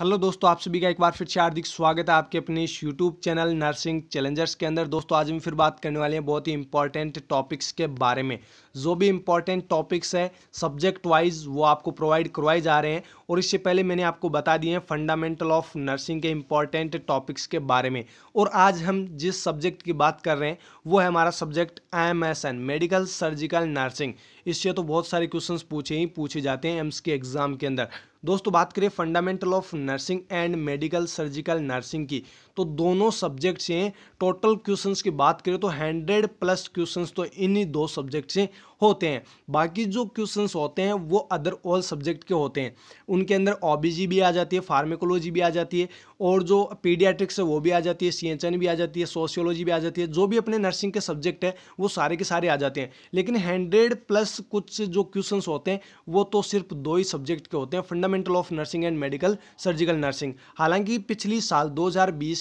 hello दोस्तों आप सभी का एक बार फिर से हार्दिक स्वागत है आपके अपने इस यूट्यूब चैनल नर्सिंग चैलेंजर्स के अंदर दोस्तों आज हम फिर बात करने वाले हैं बहुत ही इंपॉर्टेंट टॉपिक्स के बारे में जो भी इंपॉर्टेंट टॉपिक्स है सब्जेक्ट वाइज वो आपको प्रोवाइड करवाए जा रहे हैं और इससे पहले मैंने आपको बता दिए हैं फंडामेंटल ऑफ नर्सिंग के इंपॉर्टेंट टॉपिक्स के बारे में और आज हम जिस सब्जेक्ट की बात कर रहे हैं वो है हमारा subject M S N medical surgical nursing इससे तो बहुत सारे क्वेश्चन पूछे ही पूछे जाते हैं एम्स के एग्ज़ाम के अंदर दोस्तों बात करें fundamental of nursing and medical surgical nursing की तो दोनों सब्जेक्ट से टोटल क्वेश्चन की बात करें तो हंड्रेड प्लस क्वेश्चन तो इन्हीं दो सब्जेक्ट से होते हैं बाकी जो क्वेश्चन होते हैं वो अदर ऑल सब्जेक्ट के होते हैं उनके अंदर ओबीजी भी आ जाती है फार्मेकोलॉजी भी आ जाती है और जो पीडियाट्रिक्स है वो भी आ जाती है सी भी आ जाती है सोशियोलॉजी भी आ जाती है जो भी अपने नर्सिंग के सब्जेक्ट है वो सारे के सारे आ जाते हैं लेकिन हंड्रेड प्लस कुछ जो क्वेश्चन होते हैं वो तो सिर्फ दो ही सब्जेक्ट के होते हैं fundamental of nursing and medical surgical nursing हालांकि पिछली साल दो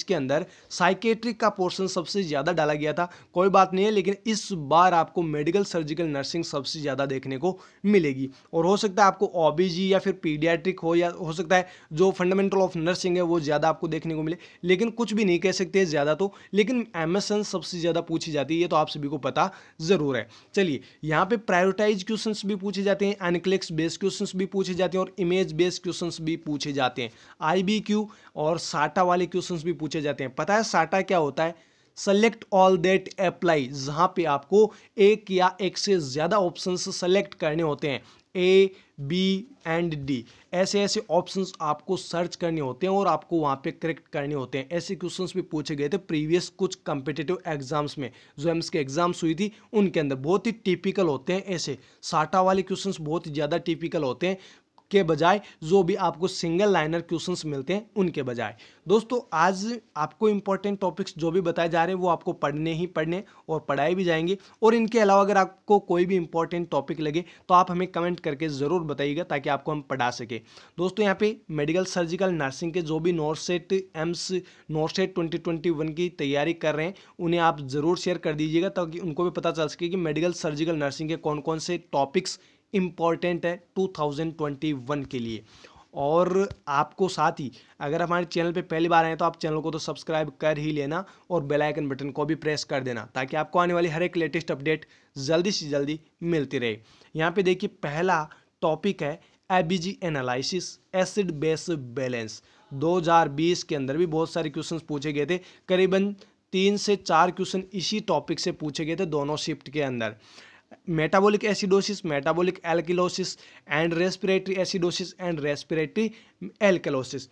जिसके अंदर साइकेट्रिक का पोर्शन सबसे ज़्यादा डाला गया था कोई बात नहीं है लेकिन इस बार आपको मेडिकल सर्जिकल नर्सिंग सबसे ज़्यादा देखने को मिलेगी और हो सकता है आपको ओबीजी या फिर पीडियाट्रिक हो या हो सकता है जो फंडामेंटल ऑफ नर्सिंग है वो ज़्यादा आपको देखने को मिले लेकिन कुछ भी नहीं कह सकते ज़्यादा तो लेकिन एम सबसे ज़्यादा पूछी जाती है ये तो आप सभी को पता ज़रूर है चलिए यहाँ पे प्रायोरिटाइज क्वेश्चन भी पूछे जाते हैं एनिक्लिक्स बेस्ड क्वेश्चन भी पूछे जाते हैं और इमेज बेस्ड क्वेश्चन भी पूछे जाते हैं आई और साटा वाले क्वेश्चन भी पूछे पूछे जाते हैं पता है साटा क्या होता है सेलेक्ट ऑल दैट अप्लाई जहाँ पे आपको एक या एक से ज़्यादा ऑप्शंस सेलेक्ट करने होते हैं ए बी एंड डी ऐसे ऐसे ऑप्शंस आपको सर्च करने होते हैं और आपको वहाँ पे करेक्ट करने होते हैं ऐसे क्वेश्चंस भी पूछे गए थे प्रीवियस कुछ कम्पिटिटिव एग्जाम्स में जो एम्स के एग्जाम्स हुई थी उनके अंदर बहुत ही टिपिकल होते हैं ऐसे साटा वाले क्वेश्चंस बहुत ही ज़्यादा टिपिकल होते हैं के बजाय जो भी आपको सिंगल लाइनर क्वेश्चंस मिलते हैं उनके बजाय दोस्तों आज आपको इंपॉर्टेंट टॉपिक्स जो भी बताए जा रहे हैं वो आपको पढ़ने ही पढ़ने और पढ़ाए भी जाएंगे और इनके अलावा अगर आपको कोई भी इंपॉर्टेंट टॉपिक लगे तो आप हमें कमेंट करके ज़रूर बताइएगा ताकि आपको हम पढ़ा सकें दोस्तों यहाँ पे मेडिकल सर्जिकल नर्सिंग के जो भी NORCET AIIMS NORCET twenty की तैयारी कर रहे हैं उन्हें आप ज़रूर शेयर कर दीजिएगा ताकि उनको भी पता चल सके कि मेडिकल सर्जिकल नर्सिंग के कौन कौन से टॉपिक्स इम्पॉर्टेंट है 2021 के लिए और आपको साथ ही अगर हमारे चैनल पे पहली बार आए तो आप चैनल को तो सब्सक्राइब कर ही लेना और बेल आइकन बटन को भी प्रेस कर देना ताकि आपको आने वाली हर एक लेटेस्ट अपडेट जल्दी से जल्दी मिलती रहे यहाँ पे देखिए पहला टॉपिक है ABG analysis acid base balance 2020 के अंदर भी बहुत सारे क्वेश्चन पूछे गए थे करीबन तीन से चार क्वेश्चन इसी टॉपिक से पूछे गए थे दोनों शिफ्ट के अंदर metabolic acidosis metabolic alkalosis and respiratory acidosis and respiratory alkalosis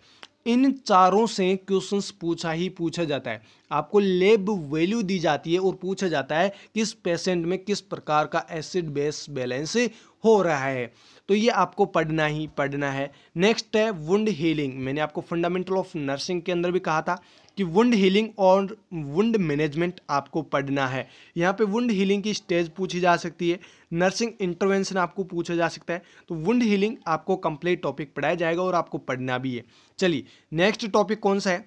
इन चारों से क्वेश्चंस पूछा ही पूछा जाता है आपको लेब वैल्यू दी जाती है और पूछा जाता है कि इस पेशेंट में किस प्रकार का एसिड बेस बैलेंस हो रहा है तो ये आपको पढ़ना ही पढ़ना है नेक्स्ट है वुंड हीलिंग मैंने आपको फंडामेंटल ऑफ नर्सिंग के अंदर भी कहा था कि वुंड हीलिंग और वुंड मैनेजमेंट आपको पढ़ना है यहाँ पे वुंड हीलिंग की स्टेज पूछी जा सकती है नर्सिंग इंटरवेंशन आपको पूछा जा सकता है तो वुंड हीलिंग आपको कंप्लीट टॉपिक पढ़ाया जाएगा और आपको पढ़ना भी है चलिए नेक्स्ट टॉपिक कौन सा है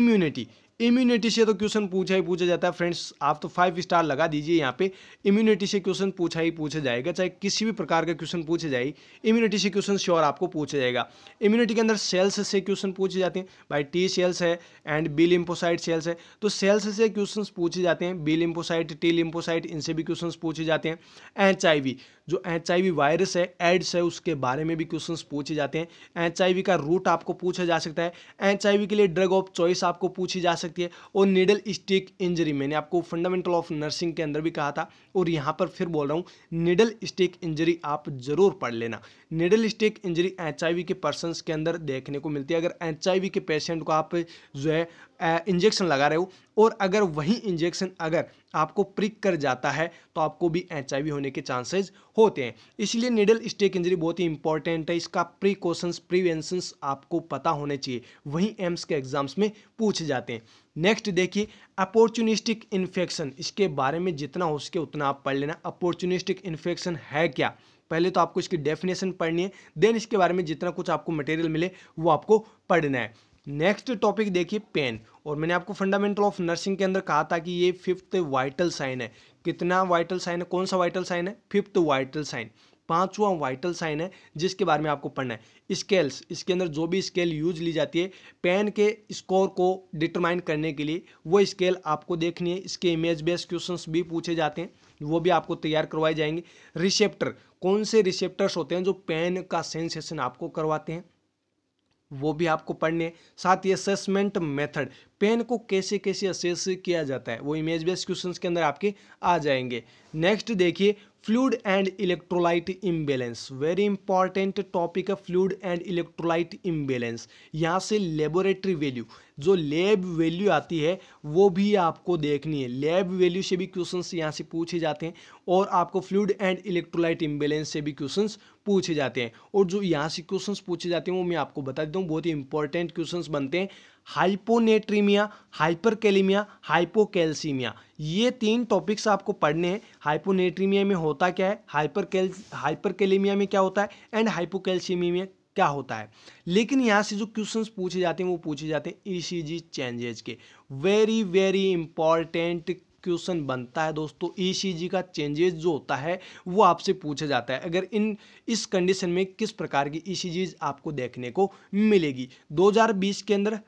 इम्यूनिटी इम्यूनिटी से तो क्वेश्चन पूछा ही पूछा जाता है फ्रेंड्स आप तो फाइव स्टार लगा दीजिए यहाँ पे इम्यूनिटी से क्वेश्चन पूछा ही पूछा जाएगा चाहे किसी भी प्रकार का क्वेश्चन पूछा जाए इम्यूनिटी से क्वेश्चन श्योर आपको पूछा जाएगा इम्यूनिटी के अंदर सेल्स से क्वेश्चन पूछे जाते हैं भाई टी सेल्स है एंड बी लिम्पोसाइट सेल्स है तो सेल्स से क्वेश्चन पूछे जाते हैं बी लिम्पोसाइट टी लिम्पोसाइट इनसे भी क्वेश्चन पूछे जाते हैं एच आई जो एच वायरस है एड्स है उसके बारे में भी क्वेश्चन पूछे जाते हैं एच का रूट आपको पूछा जा सकता है एच के लिए ड्रग ऑफ चॉइस आपको पूछी जा सकती है और निडल स्टिक इंजरी मैंने आपको फंडामेंटल ऑफ नर्सिंग के अंदर भी कहा था और यहाँ पर फिर बोल रहा हूँ निडल स्टिक इंजरी आप जरूर पढ़ लेना निडल स्टिक इंजरी एच के पर्सन के अंदर देखने को मिलती है अगर एच के पेशेंट को आप जो है इंजेक्शन लगा रहे हो और अगर वही इंजेक्शन अगर आपको प्रिक कर जाता है तो आपको भी एच होने के चांसेज होते हैं इसलिए निडल स्टेक इंजरी बहुत ही इंपॉर्टेंट है इसका प्रिकॉशंस प्रिवेंशंस आपको पता होने चाहिए वहीं एम्स के एग्जाम्स में पूछ जाते हैं नेक्स्ट देखिए अपॉर्चुनिस्टिक इन्फेक्शन इसके बारे में जितना हो सके उतना आप पढ़ लेना अपॉर्चुनिस्टिक इन्फेक्शन है क्या पहले तो आपको इसकी डेफिनेशन पढ़नी है देन इसके बारे में जितना कुछ आपको मटेरियल मिले वो आपको पढ़ना है नेक्स्ट टॉपिक देखिए पेन और मैंने आपको फंडामेंटल ऑफ नर्सिंग के अंदर कहा था कि ये फिफ्थ वाइटल साइन है कितना वाइटल साइन है कौन सा वाइटल साइन है फिफ्थ वाइटल साइन पांचवा वाइटल साइन है जिसके बारे में आपको पढ़ना है स्केल्स इसके अंदर जो भी स्केल यूज ली जाती है पेन के स्कोर को डिटरमाइन करने के लिए वो स्केल आपको देखनी है इसके इमेज बेस्ड क्वेश्चंस भी पूछे जाते हैं वो भी आपको तैयार करवाए जाएंगे रिसेप्टर कौन से रिसेप्टर्स होते हैं जो पेन का सेंसेशन आपको करवाते हैं वो भी आपको पढ़ने साथ ही असेसमेंट मेथड पेन को कैसे कैसे असेस किया जाता है वो इमेज बेस्ड क्वेश्चन के अंदर आपके आ जाएंगे नेक्स्ट देखिए fluid and electrolyte imbalance very important topic है फ्लूड एंड इलेक्ट्रोलाइट इम्बेलेंस यहाँ से लेबोरेटरी वैल्यू जो लेब वैल्यू आती है वो भी आपको देखनी है लेब वैल्यू से भी क्वेश्चन यहाँ से पूछे जाते हैं और आपको फ्लूड एंड इलेक्ट्रोलाइट इम्बेलेंस से भी क्वेश्चन पूछे जाते हैं और जो यहाँ से क्वेश्चन पूछे जाते हैं वो मैं आपको बता देता हूँ बहुत ही इंपॉर्टेंट क्वेश्चन बनते हैं हाइपोनेट्रीमिया हाइपरकेलीमिया हाइपोकैल्सीमिया ये तीन टॉपिक्स आपको पढ़ने हैं हाइपोनेट्रीमिया में होता क्या है हाइपर हाइपरकेलीमिया में क्या होता है एंड हाइपोकैल्सीमिया क्या होता है लेकिन यहाँ से जो क्वेश्चन पूछे जाते हैं वो पूछे जाते हैं ई e चेंजेज के वेरी वेरी इंपॉर्टेंट क्वेश्चन बनता है दोस्तों ई e का चेंजेस जो होता है वो आपसे पूछा जाता है अगर इन इस कंडीशन में किस प्रकार की ई e आपको देखने को मिलेगी 2020 के अंदर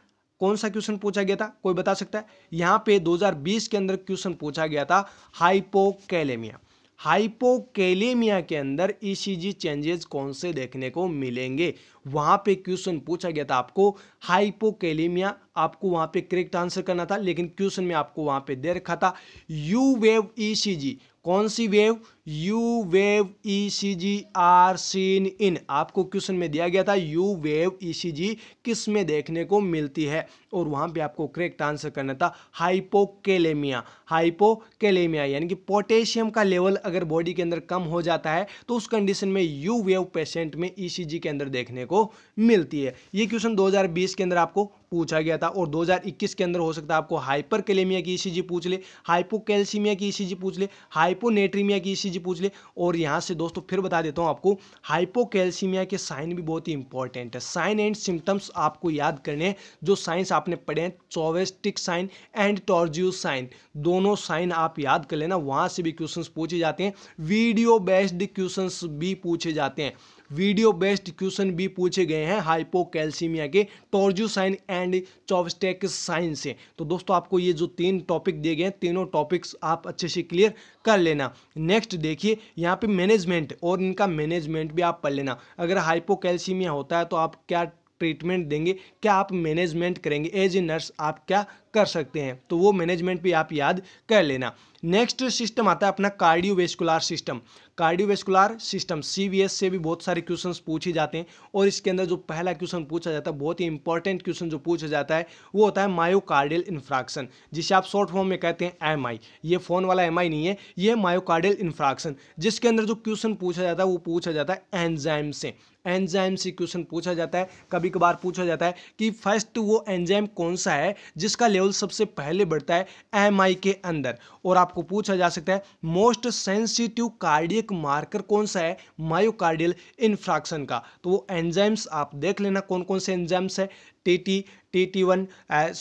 कौन सा क्वेश्चन पूछा गया था कोई बता सकता है यहाँ पे 2020 के अंदर क्वेश्चन पूछा गया था हाइपोकैलेमिया हाइपोकेलेमिया के अंदर ईसीजी e चेंजेस कौन से देखने को मिलेंगे वहां पे क्वेश्चन पूछा गया था आपको हाइपोकेलेमिया आपको वहां पे करेक्ट आंसर करना था लेकिन क्वेश्चन में आपको वहां पे दे रखा था यू वेव ईसीजी कौन सी wave U wave E C G are seen in आपको क्वेश्चन में दिया गया था यू वेव ई सी जी किस में देखने को मिलती है और वहाँ पे आपको करेक्ट आंसर करना था हाइपोकेलेमिया हाइपोकेलेमिया यानी कि पोटेशियम का लेवल अगर बॉडी के अंदर कम हो जाता है तो उस कंडीशन में यू वेव पेशेंट में ई सी जी के अंदर देखने को मिलती है ये क्वेश्चन बीस के अंदर आपको पूछा गया था और 2021 के अंदर हो सकता है आपको हाइपर कैलेमिया की ईसीजी पूछ ले हाइपोकैल्सीमिया की ईसीजी पूछ ले हाइपोनेट्रीमिया की ईसीजी पूछ ले और यहाँ से दोस्तों फिर बता देता हूँ आपको हाइपोकैल्सीमिया के साइन भी बहुत ही इंपॉर्टेंट है साइन एंड सिम्टम्स आपको याद करने हैं जो साइंस आपने पढ़े हैं Chvostek sign and Trousseau sign दोनों साइन आप याद कर लेना वहाँ से भी क्वेश्चन पूछे जाते हैं वीडियो बेस्ड क्वेश्चन भी पूछे जाते हैं वीडियो बेस्ड क्वेश्चन भी पूछे गए हैं हाइपोकैल्सीमिया के Trousseau sign and Chvostek signs है तो दोस्तों आपको ये जो तीन टॉपिक दिए गए हैं तीनों टॉपिक्स आप अच्छे से क्लियर कर लेना नेक्स्ट देखिए यहाँ पे मैनेजमेंट और इनका मैनेजमेंट भी आप पढ़ लेना अगर हाइपोकैल्सीमिया होता है तो आप क्या ट्रीटमेंट देंगे क्या आप मैनेजमेंट करेंगे एज ए नर्स आप क्या कर सकते हैं तो वो मैनेजमेंट भी आप याद कर लेना नेक्स्ट सिस्टम आता है अपना cardiovascular system cardiovascular system CVS से भी बहुत सारे क्वेश्चन पूछे जाते हैं और इसके अंदर जो पहला क्वेश्चन पूछा जाता है बहुत ही इंपॉर्टेंट क्वेश्चन जो पूछा जाता है वो होता है मायोकार्डियल इन्फ्रैक्शन जिसे आप शॉर्ट फॉर्म में कहते हैं एम ये फोन वाला एम नहीं है ये मायोकार्डियल इन्फ्रैक्शन जिसके अंदर जो क्वेश्चन पूछा जाता है वो पूछा जाता है एनजाइम से एंजाइम से क्वेश्चन पूछा जाता है कभी कभार पूछा जाता है कि फर्स्ट वो एंजाइम कौन सा है जिसका लेवल लेवल सबसे पहले बढ़ता है एम के अंदर और आपको पूछा जा सकता है मोस्ट सेंसिटिव कार्डियक मार्कर कौन सा है मायोकार्डियल इन्फ्रैक्शन का तो वो एंजाइम्स आप देख लेना कौन कौन से एंजाइम्स है T T T T one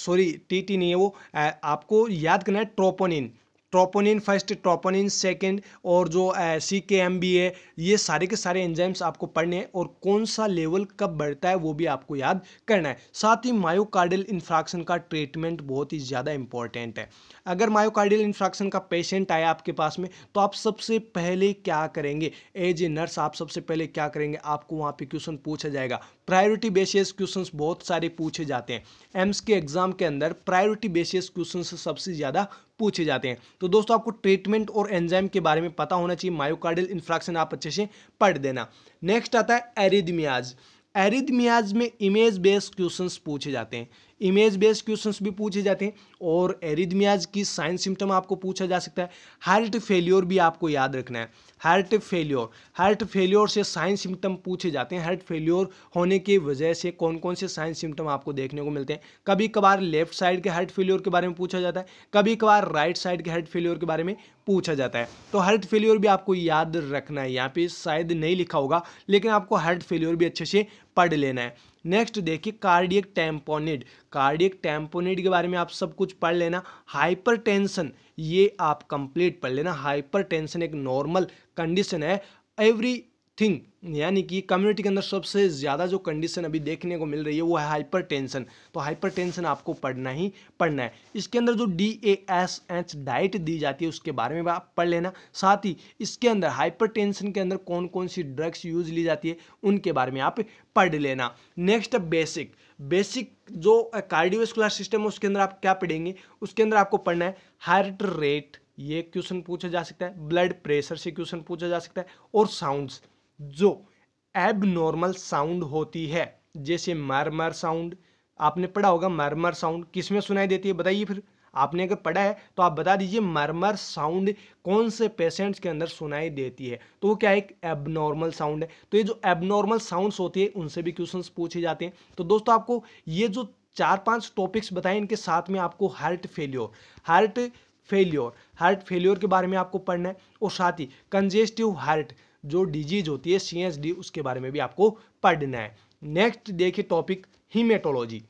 sorry T T नहीं है वो आ, आपको याद करना है troponin troponin first troponin second और जो सी के एम बी है ये सारे के सारे एंजाइम्स आपको पढ़ने हैं और कौन सा लेवल कब बढ़ता है वो भी आपको याद करना है साथ ही मायोकार्डियल इन्फ्रैक्शन का ट्रीटमेंट बहुत ही ज़्यादा इंपॉर्टेंट है अगर मायोकार्डियल इन्फ्रैक्शन का पेशेंट आया आपके पास में तो आप सबसे पहले क्या करेंगे एज ए नर्स आप सबसे पहले क्या करेंगे आपको वहाँ पर क्वेश्चन पूछा जाएगा प्रायोरिटी बेसिस क्वेश्चन बहुत सारे पूछे जाते हैं एम्स के एग्ज़ाम के अंदर प्रायोरिटी बेसिस क्वेश्चन सबसे ज़्यादा पूछे जाते हैं तो दोस्तों आपको ट्रीटमेंट और एंजाइम के बारे में पता होना चाहिए मायोकार्डियल इन्फ्रैक्शन आप अच्छे से पढ़ देना नेक्स्ट आता है एरिदमियाज एरिदमियाज में इमेज बेस्ड क्वेश्चंस पूछे जाते हैं इमेज बेस्ड क्वेश्चंस भी पूछे जाते हैं और एरिदमियाज की साइन सिम्टम आपको पूछा जा सकता है हार्ट फेल्योर भी आपको याद रखना है हार्ट फेल्योर हार्ट फेल्योर से साइन सिम्टम पूछे जाते हैं हार्ट फेल्योर होने की वजह से कौन कौन से साइन सिम्टम आपको देखने को मिलते हैं कभी कभार लेफ्ट साइड के हार्ट फेल्योर के बारे में पूछा जाता है कभी कभार राइट साइड के हार्ट फेल्योर के बारे में पूछा जाता है तो हार्ट फेल्योर भी आपको याद रखना है यहाँ पे शायद नहीं लिखा होगा लेकिन आपको हार्ट फेल्योर भी अच्छे से पढ़ लेना है नेक्स्ट देखिए कार्डियक टेम्पोनिड कार्डियक टेम्पोनिड के बारे में आप सब कुछ पढ़ लेना हाइपरटेंशन ये आप कंप्लीट पढ़ लेना हाइपरटेंशन एक नॉर्मल कंडीशन है एवरी थिंग यानी कि कम्युनिटी के अंदर सबसे ज़्यादा जो कंडीशन अभी देखने को मिल रही है वो है हाइपर टेंशन तो हाइपर टेंशन आपको पढ़ना ही पढ़ना है इसके अंदर जो D A S H diet दी जाती है उसके बारे में भी आप पढ़ लेना साथ ही इसके अंदर हाइपर टेंशन के अंदर कौन कौन सी ड्रग्स यूज ली जाती है उनके बारे में आप पढ़ लेना नेक्स्ट बेसिक बेसिक जो कार्डियोस्कुलर सिस्टम है उसके अंदर आप क्या पढ़ेंगे उसके अंदर आपको पढ़ना है हार्ट रेट ये क्वेश्चन पूछा जा सकता है ब्लड प्रेशर से क्वेश्चन पूछा जा सकता है और साउंड्स जो एबनॉर्मल साउंड होती है जैसे मरमर साउंड आपने पढ़ा होगा मरमर साउंड किस में सुनाई देती है बताइए फिर आपने अगर पढ़ा है तो आप बता दीजिए मरमर साउंड कौन से पेशेंट्स के अंदर सुनाई देती है तो वो क्या एक एबनॉर्मल साउंड है तो ये जो एबनॉर्मल साउंड्स होती है उनसे भी क्वेश्चन पूछे जाते हैं तो दोस्तों आपको ये जो चार पांच टॉपिक्स बताए इनके साथ में आपको heart failure heart failure heart failure के बारे में आपको पढ़ना है और साथ ही कंजेस्टिव हार्ट जो डिजीज होती है सी उसके बारे में भी आपको पढ़ना है नेक्स्ट देखिए टॉपिक हीमेटोलॉजी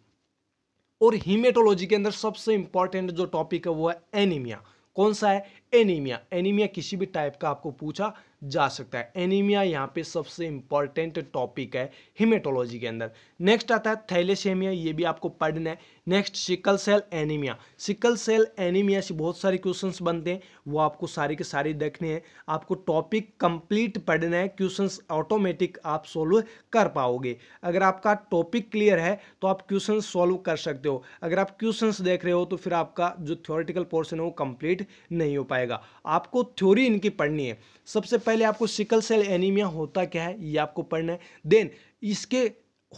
और हीमेटोलॉजी के अंदर सबसे इंपॉर्टेंट जो टॉपिक है वो है एनीमिया कौन सा है एनीमिया एनीमिया किसी भी टाइप का आपको पूछा जा सकता है एनीमिया यहाँ पे सबसे इंपॉर्टेंट टॉपिक है हिमेटोलॉजी के अंदर नेक्स्ट आता है थैलेसेमिया ये भी आपको पढ़ना है next sickle cell anaemia sickle cell anaemia से बहुत सारे क्वेश्चंस बनते हैं वो आपको सारे के सारे देखने हैं आपको टॉपिक कंप्लीट पढ़ना है क्वेश्चंस ऑटोमेटिक आप सोल्व कर पाओगे अगर आपका टॉपिक क्लियर है तो आप क्वेश्चन सोल्व कर सकते हो अगर आप क्वेश्चन देख रहे हो तो फिर आपका जो थ्योरिटिकल पोर्सन है वो कंप्लीट नहीं हो पाए पाएगा आपको थ्योरी इनकी पढ़नी है सबसे पहले आपको सिकल सेल एनीमिया होता क्या है ये आपको पढ़ना है देन इसके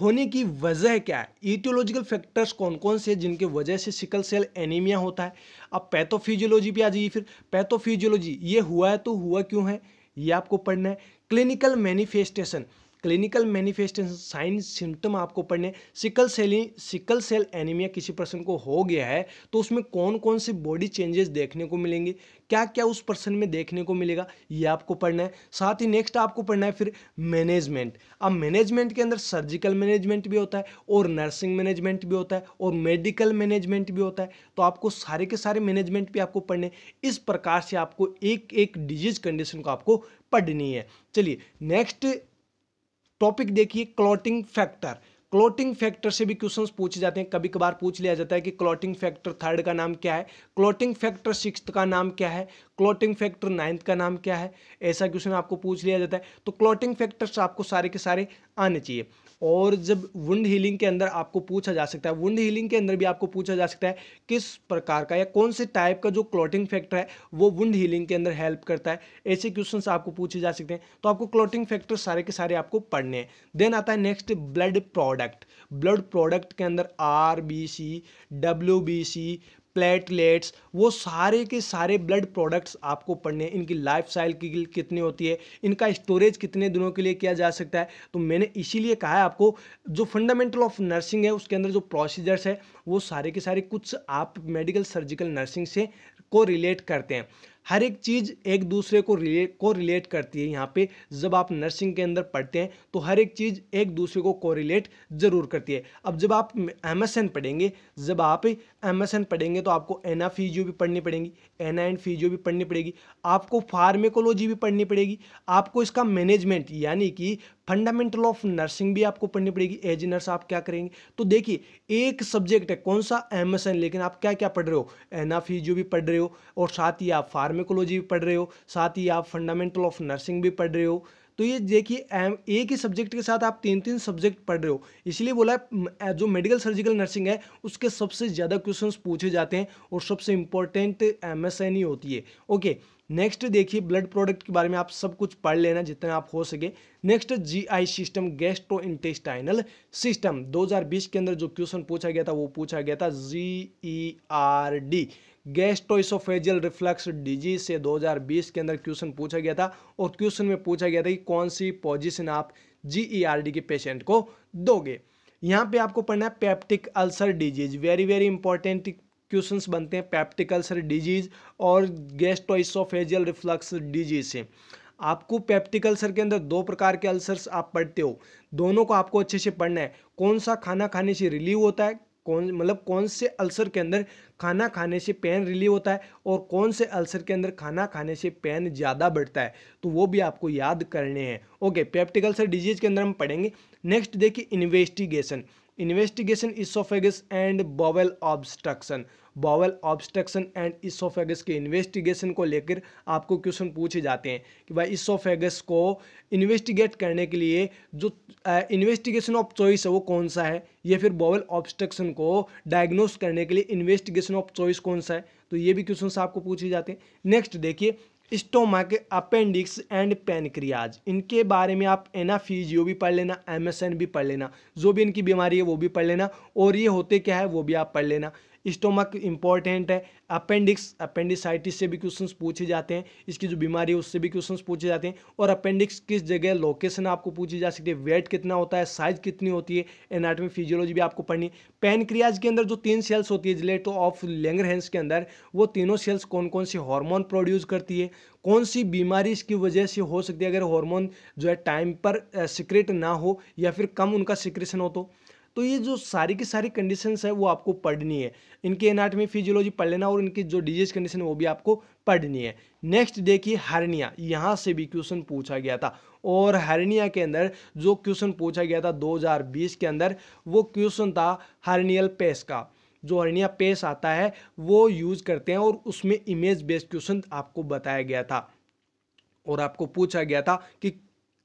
होने की वजह क्या है इटियोलॉजिकल फैक्टर्स कौन कौन से हैं जिनके वजह से सिकल सेल एनीमिया होता है अब पैथोफिजियोलॉजी भी आ जाइए फिर पैथोफिजियोलॉजी ये हुआ है तो हुआ क्यों है ये आपको पढ़ना है clinical manifestation clinical manifestation sign symptom आपको पढ़ने sickle cell sickle cell anaemia किसी पर्सन को हो गया है तो उसमें कौन कौन से बॉडी चेंजेस देखने को मिलेंगे क्या क्या उस पर्सन में देखने को मिलेगा ये आपको पढ़ना है साथ ही नेक्स्ट आपको पढ़ना है फिर मैनेजमेंट अब मैनेजमेंट के अंदर सर्जिकल मैनेजमेंट भी होता है और नर्सिंग मैनेजमेंट भी होता है और मेडिकल मैनेजमेंट भी होता है तो आपको सारे के सारे मैनेजमेंट भी आपको पढ़ने इस प्रकार से आपको एक एक डिजीज कंडीशन को आपको पढ़नी है चलिए नेक्स्ट टॉपिक देखिए क्लॉटिंग फैक्टर क्लॉटिंग फैक्टर से भी क्वेश्चन पूछे जाते हैं कभी कभार पूछ लिया जाता है कि क्लॉटिंग फैक्टर थर्ड का नाम क्या है क्लॉटिंग फैक्टर सिक्स का नाम क्या है क्लॉटिंग फैक्टर नाइन्थ का नाम क्या है ऐसा क्वेश्चन आपको पूछ लिया जाता है तो क्लॉटिंग फैक्टर्स आपको सारे के सारे आने चाहिए और जब वुंड हीलिंग के अंदर आपको पूछा जा सकता है वुंड हीलिंग के अंदर भी आपको पूछा जा सकता है किस प्रकार का या कौन से टाइप का जो क्लॉटिंग फैक्टर है वो वुंड हीलिंग के अंदर हेल्प करता है ऐसे क्वेश्चन आपको पूछे जा सकते हैं तो आपको क्लॉटिंग फैक्टर सारे के सारे आपको पढ़ने हैं देन आता है next blood product blood product के अंदर R B C W B C platelets वो सारे के सारे ब्लड प्रोडक्ट्स आपको पढ़ने हैं इनकी लाइफ स्टाइल की कितनी होती है इनका स्टोरेज कितने दिनों के लिए किया जा सकता है तो मैंने इसीलिए कहा है आपको जो फंडामेंटल ऑफ नर्सिंग है उसके अंदर जो प्रोसीजर्स है वो सारे के सारे कुछ आप मेडिकल सर्जिकल नर्सिंग से को रिलेट करते हैं हर एक चीज़ एक दूसरे को रिलेट को रिलेट करती है यहाँ पे जब आप नर्सिंग के अंदर पढ़ते हैं तो हर एक चीज़ एक दूसरे को कोरिलेट ज़रूर करती है अब जब आप एम एस एन पढ़ेंगे जब आप एम पढ़ेंगे तो आपको एना भी e पढ़नी पड़ेगी एना एंड फिजियो भी पढ़नी पड़ेगी आपको फार्मेकोलॉजी भी पढ़नी पड़ेगी आपको इसका मैनेजमेंट यानी कि फंडामेंटल ऑफ नर्सिंग भी आपको पढ़नी पड़ेगी एज ए नर्स आप क्या करेंगे तो देखिए एक सब्जेक्ट है कौन सा एम एस एन लेकिन आप क्या क्या पढ़ रहे हो एना फिजियो भी पढ़ रहे हो और साथ ही आप फार्मेकोलॉजी भी पढ़ रहे हो साथ ही आप फंडामेंटल ऑफ नर्सिंग भी पढ़ रहे हो तो ये देखिए एक ही सब्जेक्ट के साथ आप तीन तीन सब्जेक्ट पढ़ रहे हो इसलिए बोला है जो मेडिकल सर्जिकल नर्सिंग है उसके सबसे ज़्यादा क्वेश्चन पूछे जाते हैं और सबसे इम्पोर्टेंट एम e होती है ओके नेक्स्ट देखिए ब्लड प्रोडक्ट के बारे में आप सब कुछ पढ़ लेना जितना आप हो सके next GI system gastrointestinal system 2020 के अंदर जो क्वेश्चन पूछा गया था वो पूछा गया था G E R D gastroesophageal reflux disease से 2020 के अंदर क्वेश्चन पूछा गया था और क्वेश्चन में पूछा गया था कि कौन सी पोजिशन आप जी ई आर डी के पेशेंट को दोगे यहाँ पे आपको पढ़ना है peptic ulcer disease very very important questions बनते हैं पैप्टिकल डिजीज़ और गैस्ट्रोइसोफेजियल रिफ्लक्स डिजीज से आपको पेप्टिकल के अंदर दो प्रकार के अल्सर्स आप पढ़ते हो दोनों को आपको अच्छे से पढ़ना है कौन सा खाना खाने से रिलीव होता है कौन मतलब कौन से अल्सर के अंदर खाना खाने से पेन रिलीव होता है और कौन से अल्सर के अंदर खाना खाने से पेन ज़्यादा बढ़ता है तो वो भी आपको याद करने हैं ओके पेप्टिकल्सर डिजीज़ के अंदर हम पढ़ेंगे नेक्स्ट देखिए investigation investigation oesophagus and bowel obstruction bowel obstruction and oesophagus के इन्वेस्टिगेशन को लेकर आपको क्वेश्चन पूछे जाते हैं कि भाई इसोफेगस को इन्वेस्टिगेट करने के लिए जो इन्वेस्टिगेशन ऑफ चॉइस है वो कौन सा है या फिर बॉवेल ऑब्स्ट्रक्शन को डायग्नोस करने के लिए इन्वेस्टिगेशन ऑफ चॉइस कौन सा है तो ये भी क्वेश्चन आपको पूछे जाते हैं नेक्स्ट देखिए स्टोमक अपेंडिक्स एंड पेनक्रियाज इनके बारे में आप एनाफीजियो भी पढ़ लेना एमएसएन भी पढ़ लेना जो भी इनकी बीमारी है वो भी पढ़ लेना और ये होते क्या है वो भी आप पढ़ लेना स्टोमक इंपॉर्टेंट है अपेंडिक्स अपेंडिसाइटिस से भी क्वेश्चन पूछे जाते हैं इसकी जो बीमारी है उससे भी क्वेश्चन पूछे जाते हैं और अपेंडिक्स किस जगह लोकेशन आपको पूछी जा सकती है वेट कितना होता है साइज कितनी होती है एनाटमी फिजियोलॉजी भी आपको पढ़नी पेनक्रियाज के अंदर जो तीन सेल्स होती है जिलेटो ऑफ लेंगर लेंगरहेंस के अंदर वो तीनों सेल्स कौन कौन से हॉर्मोन प्रोड्यूस करती है कौन सी बीमारी इसकी वजह से हो सकती है अगर हॉर्मोन जो है टाइम पर सिक्रेट ना हो या फिर कम उनका सिक्रेशन हो तो तो ये जो सारी की सारी कंडीशंस है वो आपको पढ़नी है इनकी एनाटमी फिजियोलॉजी पढ़ लेना और इनकी जो डिजीज कंडीशन वो भी आपको पढ़नी है नेक्स्ट देखिए हर्निया यहाँ से भी क्वेश्चन पूछा गया था और हर्निया के अंदर जो क्वेश्चन पूछा गया था 2020 के अंदर वो क्वेश्चन था हर्नियल पेस का जो हर्निया पेस आता है वो यूज़ करते हैं और उसमें इमेज बेस्ड क्वेश्चन आपको बताया गया था और आपको पूछा गया था कि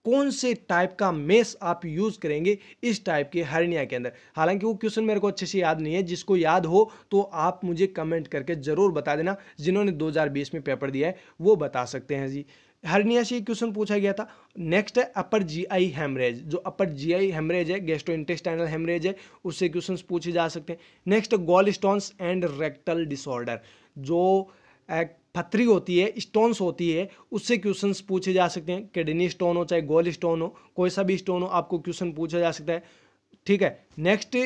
कौन से टाइप का मेस आप यूज़ करेंगे इस टाइप के हरनिया के अंदर हालांकि वो क्वेश्चन मेरे को अच्छे से याद नहीं है जिसको याद हो तो आप मुझे कमेंट करके ज़रूर बता देना जिन्होंने 2020 में पेपर दिया है वो बता सकते हैं जी हरनिया से क्वेश्चन पूछा गया था नेक्स्ट है अपर जीआई हेमरेज जो अपर जीआई हेमरेज है गेस्ट्रो इंटेस्टाइनल हेमरेज है उससे क्वेश्चन पूछे जा सकते हैं next gallstones and rectal disorder जो पथरी होती है स्टोन्स होती है उससे क्वेश्चन पूछे जा सकते हैं किडनी स्टोन हो चाहे गोल स्टोन हो कोई सा भी स्टोन हो आपको क्वेश्चन पूछा जा सकता है ठीक है नेक्स्ट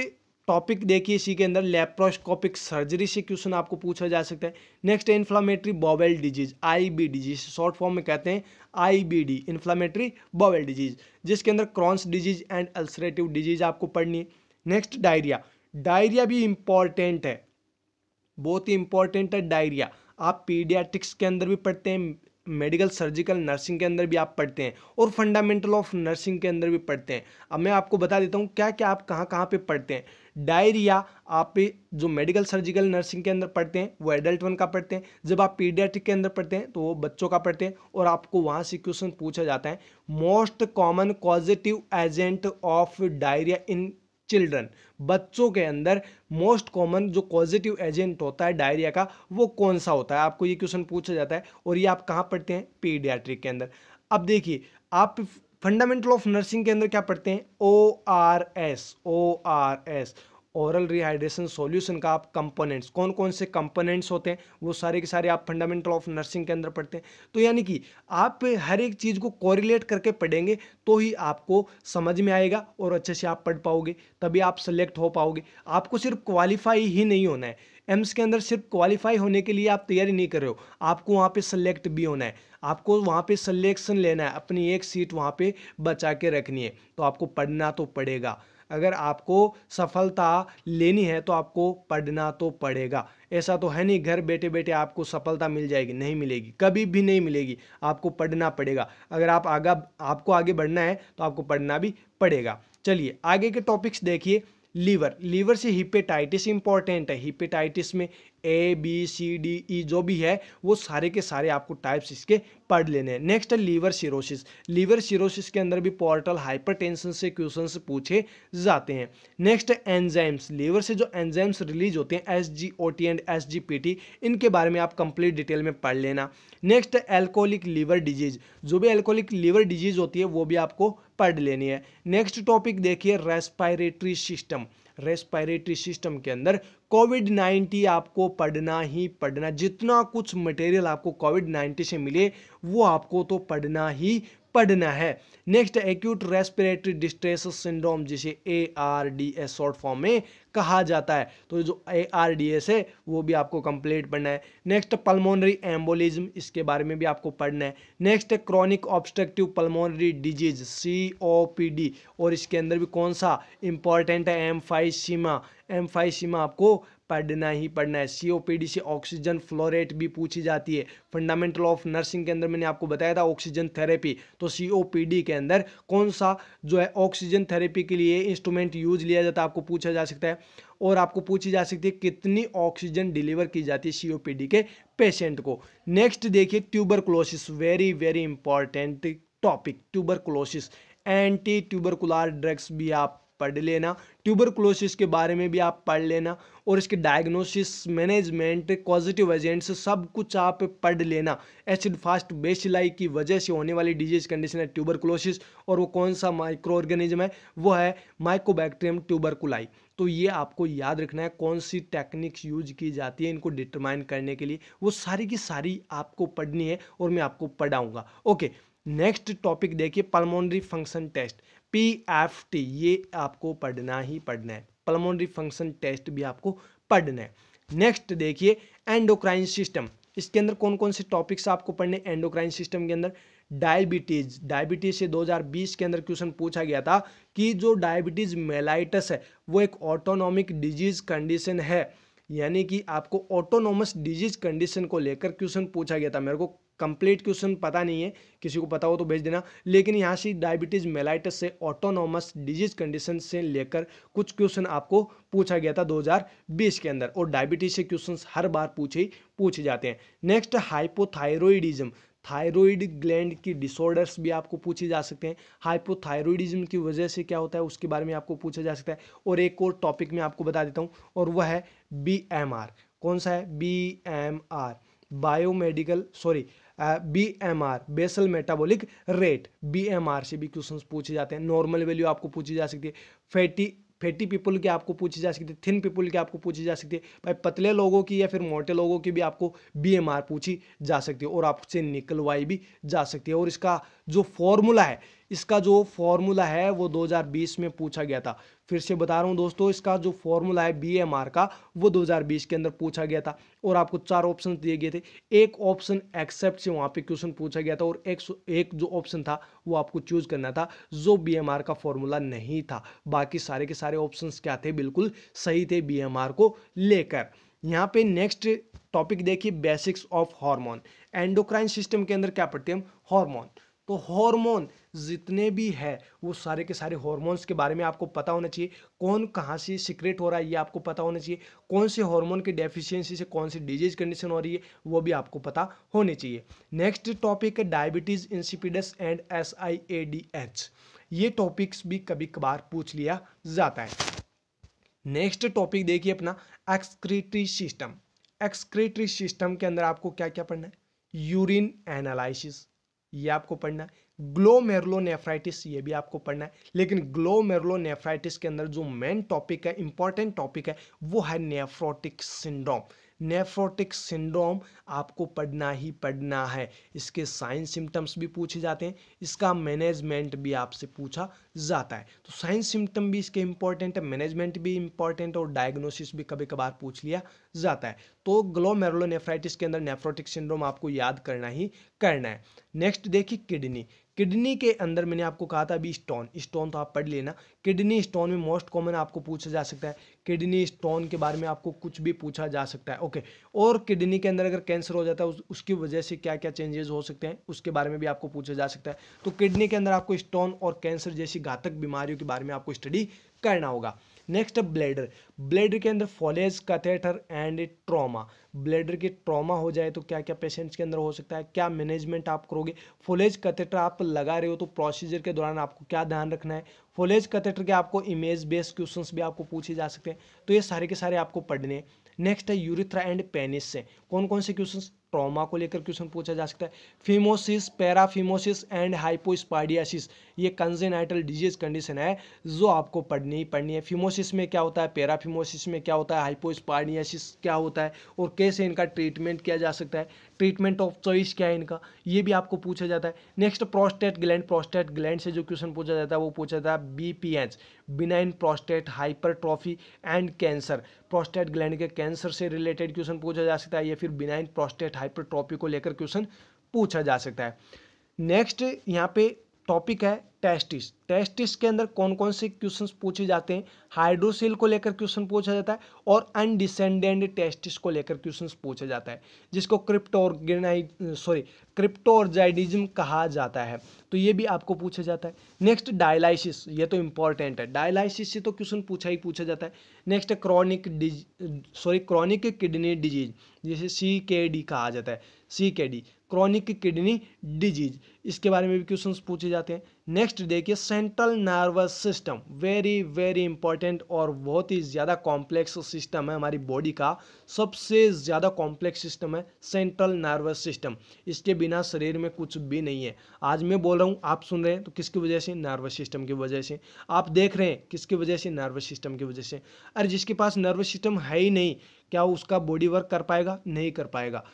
टॉपिक देखिए इसी के अंदर लेप्रोस्कोपिक सर्जरी से क्वेश्चन आपको पूछा जा सकता है नेक्स्ट है inflammatory bowel disease B disease short form में कहते हैं I B D inflammatory bowel disease जिसके अंदर Crohn's disease and ulcerative disease आपको पढ़नी है नेक्स्ट डायरिया डायरिया भी इम्पॉर्टेंट है बहुत ही इंपॉर्टेंट है डायरिया आप पीडियाट्रिक्स के अंदर भी पढ़ते हैं मेडिकल सर्जिकल नर्सिंग के अंदर भी आप पढ़ते हैं और फंडामेंटल ऑफ नर्सिंग के अंदर भी पढ़ते हैं अब मैं आपको बता देता हूँ क्या क्या आप कहाँ कहाँ पे पढ़ते हैं डायरिया आप जो मेडिकल सर्जिकल नर्सिंग के अंदर पढ़ते हैं वो एडल्ट वन का पढ़ते हैं जब आप पीडियाट्रिक के अंदर पढ़ते हैं तो वो बच्चों का पढ़ते हैं और आपको वहाँ से क्वेश्चन पूछा जाता है most common positive agent of diarrhoea in children बच्चों के अंदर मोस्ट कॉमन जो पॉजिटिव एजेंट होता है डायरिया का वो कौन सा होता है आपको ये क्वेश्चन पूछा जाता है और ये आप कहाँ पढ़ते हैं पीडियाट्रिक के अंदर अब देखिए आप फंडामेंटल ऑफ नर्सिंग के अंदर क्या पढ़ते हैं O R S O R S oral rehydration solution का आप कंपोनेंट्स कौन कौन से कंपोनेंट्स होते हैं वो सारे के सारे आप फंडामेंटल ऑफ नर्सिंग के अंदर पढ़ते हैं तो यानी कि आप हर एक चीज़ को कोरिलेट करके पढ़ेंगे तो ही आपको समझ में आएगा और अच्छे से आप पढ़ पाओगे तभी आप सेलेक्ट हो पाओगे आपको सिर्फ क्वालिफाई ही नहीं होना है एम्स के अंदर सिर्फ क्वालिफाई होने के लिए आप तैयारी नहीं कर रहे हो आपको वहाँ पे सेलेक्ट भी होना है आपको वहाँ पे सिलेक्शन लेना है अपनी एक सीट वहाँ पे बचा के रखनी है तो आपको पढ़ना तो पड़ेगा अगर आपको सफलता लेनी है तो आपको पढ़ना तो पड़ेगा ऐसा तो है नहीं घर बैठे बैठे आपको सफलता मिल जाएगी नहीं मिलेगी कभी भी नहीं मिलेगी आपको पढ़ना पड़ेगा अगर आप आगा आपको आगे बढ़ना है तो आपको पढ़ना भी पड़ेगा चलिए आगे के टॉपिक्स देखिए लीवर लीवर से हिपेटाइटिस इंपॉर्टेंट है हिपेटाइटिस में A B C D E जो भी है वो सारे के सारे आपको टाइप्स इसके पढ़ लेने हैं नेक्स्ट है लीवर सिरोसिस लीवर सिरोसिस के अंदर भी पोर्टल हाइपरटेंशन से क्वेश्चंस पूछे जाते हैं नेक्स्ट है एंजाइम्स लीवर से जो एंजाइम्स रिलीज होते हैं S G O T and S G P T इनके बारे में आप कंप्लीट डिटेल में पढ़ लेना नेक्स्ट है एल्कोहलिक लीवर डिजीज़ जो भी एल्कोहलिक लीवर डिजीज़ होती है वो भी आपको पढ़ लेनी है नेक्स्ट टॉपिक देखिए रेस्पायरेटरी सिस्टम रेस्पायरेटरी सिस्टम के अंदर कोविड नाइन्टी आपको पढ़ना ही पढ़ना जितना कुछ मटेरियल आपको कोविड नाइन्टी से मिले वो आपको तो पढ़ना ही पढ़ना है next acute respiratory distress syndrome जिसे A R D S short form में कहा जाता है तो जो ए आर डी एस है वो भी आपको कंप्लीट पढ़ना है नेक्स्ट पल्मोनरी एम्बोलिज्म इसके बारे में भी आपको पढ़ना है next chronic obstructive pulmonary disease C O P D और इसके अंदर भी कौन सा इंपॉर्टेंट है एम फाइव सीमा आपको पढ़ना ही पढ़ना है सी से ऑक्सीजन फ्लोरेट भी पूछी जाती है फंडामेंटल ऑफ नर्सिंग के अंदर मैंने आपको बताया था ऑक्सीजन थेरेपी तो सी के अंदर कौन सा जो है ऑक्सीजन थेरेपी के लिए इंस्ट्रूमेंट यूज लिया जाता है आपको पूछा जा सकता है और आपको पूछी जा सकती है कितनी ऑक्सीजन डिलीवर की जाती है सीओपीडी के पेशेंट को नेक्स्ट देखिए tuberculosis very very important topic tuberculosis anti tubercular drugs भी आप पढ़ लेना ट्यूबरक्लोसिस के बारे में भी आप पढ़ लेना और इसके डायग्नोसिस मैनेजमेंट पॉजिटिव एजेंट्स सब कुछ आप पढ़ लेना एसिड फास्ट बेसिलाई की वजह से होने वाली डिजीज कंडीशन है ट्यूबरक्लोसिस और वो कौन सा माइक्रो ऑर्गेनिज्म है वो है माइकोबैक्टेरियम ट्यूबरकुलाई तो ये आपको याद रखना है कौन सी टेक्निक्स यूज की जाती है इनको डिटरमाइन करने के लिए वो सारी की सारी आपको पढ़नी है और मैं आपको पढ़ाऊँगा ओके नेक्स्ट टॉपिक देखिए pulmonary function test P F T ये आपको पढ़ना ही पढ़ना है पलमोनरी फंक्शन टेस्ट भी आपको पढ़ना है नेक्स्ट देखिए एंडोक्राइन सिस्टम इसके अंदर कौन कौन से टॉपिक्स आपको पढ़ने एंडोक्राइन सिस्टम के अंदर डायबिटीज़ डायबिटीज़ से 2020 के अंदर क्वेश्चन पूछा गया था कि जो डायबिटीज़ मेलाइटस है वो एक ऑटोनॉमिक डिजीज़ कंडीशन है यानी कि आपको ऑटोनोमस डिजीज कंडीशन को लेकर क्वेश्चन पूछा गया था मेरे को कंप्लीट क्वेश्चन पता नहीं है किसी को पता हो तो भेज देना लेकिन यहाँ से डायबिटीज़ मेलाइटस से ऑटोनोमस डिजीज कंडीशन से लेकर कुछ क्वेश्चन आपको पूछा गया था 2020 के अंदर और डायबिटीज से क्वेश्चन हर बार पूछे ही पूछे जाते हैं नेक्स्ट हाइपोथायरोइडिज्म थायरोइड ग्लैंड की डिसऑर्डर्स भी आपको पूछे जा सकते हैं हाइपोथायरोइडिज्म की वजह से क्या होता है उसके बारे में आपको पूछा जा सकता है और एक और टॉपिक मैं आपको बता देता हूँ और वह है बी कौन सा है B M R biomedical sorry B M R basal metabolic rate B M R से भी क्वेश्चन पूछे जाते हैं नॉर्मल वैल्यू आपको पूछी जा सकती है फैटी फैटी पीपल की आपको पूछी जा सकती है थिन पीपल की आपको पूछी जा सकती है भाई पतले लोगों की या फिर मोटे लोगों की भी आपको बी एम आर पूछी जा सकती है और आपसे निकलवाई भी जा सकती है और इसका जो फॉर्मूला है इसका जो फॉर्मूला है वो 2020 में पूछा गया था फिर से बता रहा हूँ दोस्तों इसका जो फॉर्मूला है बी एम आर का वो 2020 के अंदर पूछा गया था और आपको चार ऑप्शन दिए गए थे एक ऑप्शन एक्सेप्ट से वहाँ पे क्वेश्चन पूछा गया था और एक एक जो ऑप्शन था वो आपको चूज करना था जो बी एम आर का फॉर्मूला नहीं था बाकी सारे के सारे ऑप्शन क्या थे बिल्कुल सही थे बी एम आर को लेकर यहाँ पे नेक्स्ट टॉपिक देखिए basics of hormone endocrine system के अंदर क्या पढ़ते हैं हार्मोन तो हार्मोन जितने भी है वो सारे के सारे हार्मोन्स के बारे में आपको पता होना चाहिए कौन कहाँ से सिक्रेट हो रहा है ये आपको पता होना चाहिए कौन से हार्मोन की डेफिशिएंसी से कौन सी डिजीज कंडीशन हो रही है वो भी आपको पता होनी चाहिए नेक्स्ट टॉपिक है diabetes insipidus and S I A D H ये टॉपिक्स भी कभी कभार पूछ लिया जाता है नेक्स्ट टॉपिक देखिए अपना एक्सक्रीटरी सिस्टम एक्सक्रीटरी सिस्टम के अंदर आपको क्या क्या पढ़ना है यूरिन एनालिस ये आपको पढ़ना है ग्लोमेरलोनेफ्राइटिस ये भी आपको पढ़ना है लेकिन ग्लोमेरलोनेफ्राइटिस के अंदर जो मेन टॉपिक है इंपॉर्टेंट टॉपिक है वो है नेफ्रोटिक सिंड्रोम नेफ्रोटिक सिंड्रोम आपको पढ़ना ही पढ़ना है इसके साइन सिम्टम्स भी पूछे जाते हैं इसका मैनेजमेंट भी आपसे पूछा जाता है तो साइन सिम्टम भी इसके इंपॉर्टेंट है मैनेजमेंट भी इंपॉर्टेंट और डायग्नोसिस भी कभी कभार पूछ लिया जाता है तो ग्लोमेरुलोनेफ्राइटिस के अंदर नेफ्रोटिक सिंड्रोम आपको याद करना ही करना है नेक्स्ट देखिए किडनी किडनी के अंदर मैंने आपको कहा था अभी स्टोन स्टोन तो आप पढ़ लेना किडनी स्टोन में मोस्ट कॉमन आपको पूछा जा सकता है किडनी स्टोन के बारे में आपको कुछ भी पूछा जा सकता है ओके और किडनी के अंदर अगर कैंसर हो जाता है उस, उसकी वजह से क्या क्या चेंजेस हो सकते हैं उसके बारे में भी आपको पूछा जा सकता है तो किडनी के अंदर आपको स्टोन और कैंसर जैसी घातक बीमारियों के बारे में आपको स्टडी करना होगा नेक्स्ट ब्लेडर ब्लेडर के अंदर Foley catheter and trauma bladder के ट्रॉमा हो जाए तो क्या क्या पेशेंट्स के अंदर हो सकता है क्या मैनेजमेंट आप करोगे फोलेज कथेटर आप लगा रहे हो तो प्रोसीजर के दौरान आपको क्या ध्यान रखना है फोलेज कथेटर के आपको इमेज बेस्ड क्वेश्चन भी आपको पूछे जा सकते हैं तो ये सारे के सारे आपको पढ़ने हैं नेक्स्ट है यूरिथ्रा एंड पेनिस से कौन कौन से क्वेश्चन ट्रॉमा को लेकर क्वेश्चन पूछा जा सकता है फीमोसिस पैराफीमोसिस एंड हाइपोस्पाडियासिस ये कंजेनाइटल डिजीज कंडीशन है जो आपको पढ़नी पढ़नी है फिमोसिस में क्या होता है पैराफिमोसिस में क्या होता है हाइपोस्पार्नियासिस क्या होता है और कैसे इनका ट्रीटमेंट किया जा सकता है ट्रीटमेंट ऑफ चॉइस क्या है इनका ये भी आपको पूछा जाता है next prostate gland prostate gland से जो क्वेश्चन पूछा जाता है वो पूछा जाता है B P H benign prostate hypertrophy and cancer prostate gland के कैंसर से रिलेटेड क्वेश्चन पूछा जा सकता है या फिर बिनाइन प्रोस्टेट हाइपरट्रॉफी को लेकर क्वेश्चन पूछा जा सकता है नेक्स्ट यहाँ पे टॉपिक है टेस्टिस टेस्टिस के अंदर कौन कौन से क्वेश्चन पूछे जाते हैं हाइड्रोसेल को लेकर क्वेश्चन पूछा जाता है और अनडिसेंडेंड टेस्टिस को लेकर क्वेश्चन पूछा जाता है जिसको क्रिप्टोर्गेनाइज सॉरी क्रिप्टोर्जाइडिज्म कहा जाता है तो ये भी आपको पूछा जाता है नेक्स्ट डायलाइसिस ये तो इंपॉर्टेंट है डायलाइसिस से तो क्वेश्चन पूछा ही पूछा जाता है next chronic dis sorry chronic kidney disease जिसे सी कहा जाता है सी क्रॉनिक किडनी डिजीज इसके बारे में भी क्वेश्चन पूछे जाते हैं नेक्स्ट देखिए central nervous system very very important और बहुत ही ज़्यादा कॉम्प्लेक्स सिस्टम है हमारी बॉडी का सबसे ज़्यादा कॉम्प्लेक्स सिस्टम है सेंट्रल नर्वस सिस्टम इसके बिना शरीर में कुछ भी नहीं है आज मैं बोल रहा हूँ आप सुन रहे हैं तो किसकी वजह से नर्वस सिस्टम की वजह से आप देख रहे हैं किसकी वजह से नर्वस सिस्टम की वजह से अरे जिसके पास नर्वस सिस्टम है ही नहीं क्या उसका बॉडी वर्क कर पाएगा नहीं कर पाएगा